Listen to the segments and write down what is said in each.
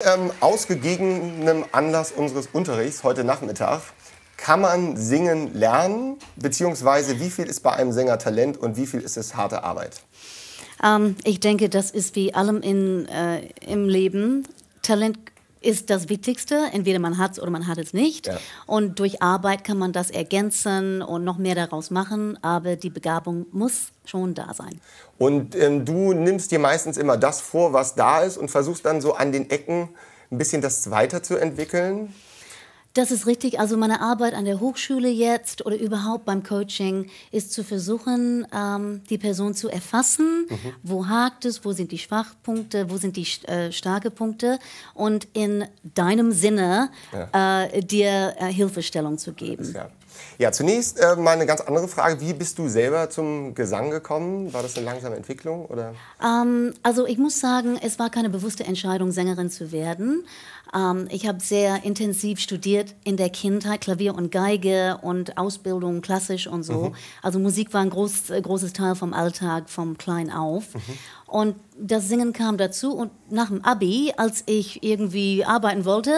Ähm, aus Anlass unseres Unterrichts heute Nachmittag kann man singen lernen, beziehungsweise wie viel ist bei einem Sänger Talent und wie viel ist es harte Arbeit? Ähm, ich denke, das ist wie allem in, äh, im Leben. Talent ist das Wichtigste. Entweder man hat es oder man hat es nicht. Ja. Und durch Arbeit kann man das ergänzen und noch mehr daraus machen. Aber die Begabung muss schon da sein. Und ähm, du nimmst dir meistens immer das vor, was da ist und versuchst dann so an den Ecken ein bisschen das weiterzuentwickeln. Das ist richtig. Also meine Arbeit an der Hochschule jetzt oder überhaupt beim Coaching ist zu versuchen, ähm, die Person zu erfassen. Mhm. Wo hakt es? Wo sind die Schwachpunkte? Wo sind die äh, starke Punkte? Und in deinem Sinne ja. äh, dir äh, Hilfestellung zu geben. Ja, zunächst äh, mal eine ganz andere Frage. Wie bist du selber zum Gesang gekommen? War das eine langsame Entwicklung? Oder? Ähm, also ich muss sagen, es war keine bewusste Entscheidung, Sängerin zu werden. Ähm, ich habe sehr intensiv studiert in der Kindheit, Klavier und Geige und Ausbildung klassisch und so. Mhm. Also Musik war ein groß, äh, großes Teil vom Alltag, vom Klein auf. Mhm. Und das Singen kam dazu. Und nach dem Abi, als ich irgendwie arbeiten wollte,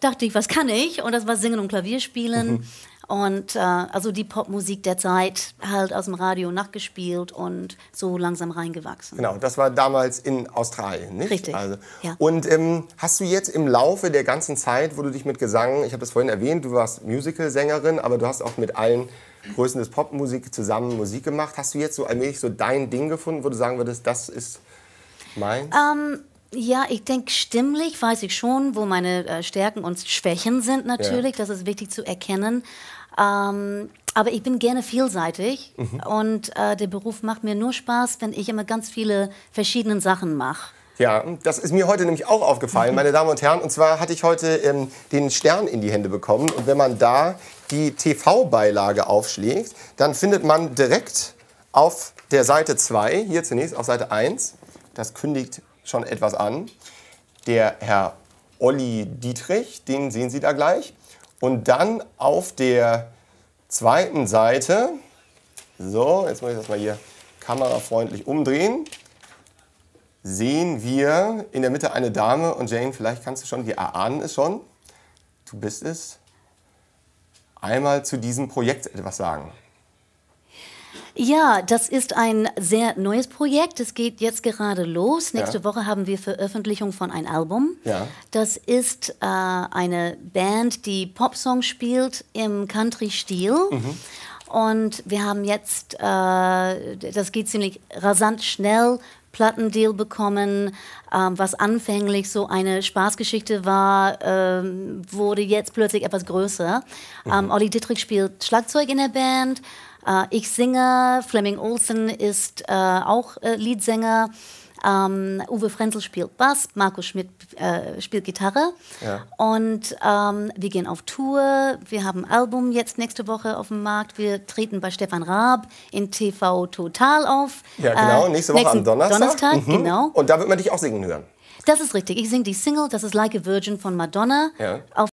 dachte ich, was kann ich? Und das war Singen und Klavierspielen. Mhm. Und äh, also die Popmusik der Zeit halt aus dem Radio nachgespielt und so langsam reingewachsen. Genau, das war damals in Australien, nicht? Richtig. Also, ja. Und ähm, hast du jetzt im Laufe der ganzen Zeit, wo du dich mit Gesang, ich habe das vorhin erwähnt, du warst Musical-Sängerin, aber du hast auch mit allen Größen des Popmusik zusammen Musik gemacht. Hast du jetzt so allmählich so dein Ding gefunden, wo du sagen würdest, das ist meins? Ähm, ja, ich denke, stimmlich weiß ich schon, wo meine äh, Stärken und Schwächen sind natürlich. Ja. Das ist wichtig zu erkennen. Ähm, aber ich bin gerne vielseitig mhm. und äh, der Beruf macht mir nur Spaß, wenn ich immer ganz viele verschiedene Sachen mache. Ja, das ist mir heute nämlich auch aufgefallen, meine Damen und Herren. Und zwar hatte ich heute ähm, den Stern in die Hände bekommen. Und wenn man da die TV-Beilage aufschlägt, dann findet man direkt auf der Seite 2, hier zunächst auf Seite 1, das kündigt schon etwas an. Der Herr Olli Dietrich, den sehen Sie da gleich. Und dann auf der zweiten Seite, so, jetzt muss ich das mal hier kamerafreundlich umdrehen, sehen wir in der Mitte eine Dame und Jane, vielleicht kannst du schon, wir erahnen es schon, du bist es, einmal zu diesem Projekt etwas sagen. Ja, das ist ein sehr neues Projekt. Es geht jetzt gerade los. Nächste ja. Woche haben wir Veröffentlichung von einem Album. Ja. Das ist äh, eine Band, die Popsong spielt im Country-Stil. Mhm. Und wir haben jetzt, äh, das geht ziemlich rasant schnell, Plattendeal bekommen, ähm, was anfänglich so eine Spaßgeschichte war, ähm, wurde jetzt plötzlich etwas größer. Mhm. Ähm, Olli Dittrich spielt Schlagzeug in der Band, äh, ich singe, Fleming Olsen ist äh, auch äh, Leadsänger. Um, ähm, Uwe Frenzel spielt Bass, Markus Schmidt äh, spielt Gitarre. Ja. Und ähm, wir gehen auf Tour. Wir haben ein Album jetzt nächste Woche auf dem Markt. Wir treten bei Stefan Raab in TV Total auf. Ja, genau. Äh, nächste Woche am Donnerstag. Donnerstag mhm. genau. Und da wird man dich auch singen hören. Das ist richtig. Ich singe die Single, das ist Like a Virgin von Madonna. Ja. Auf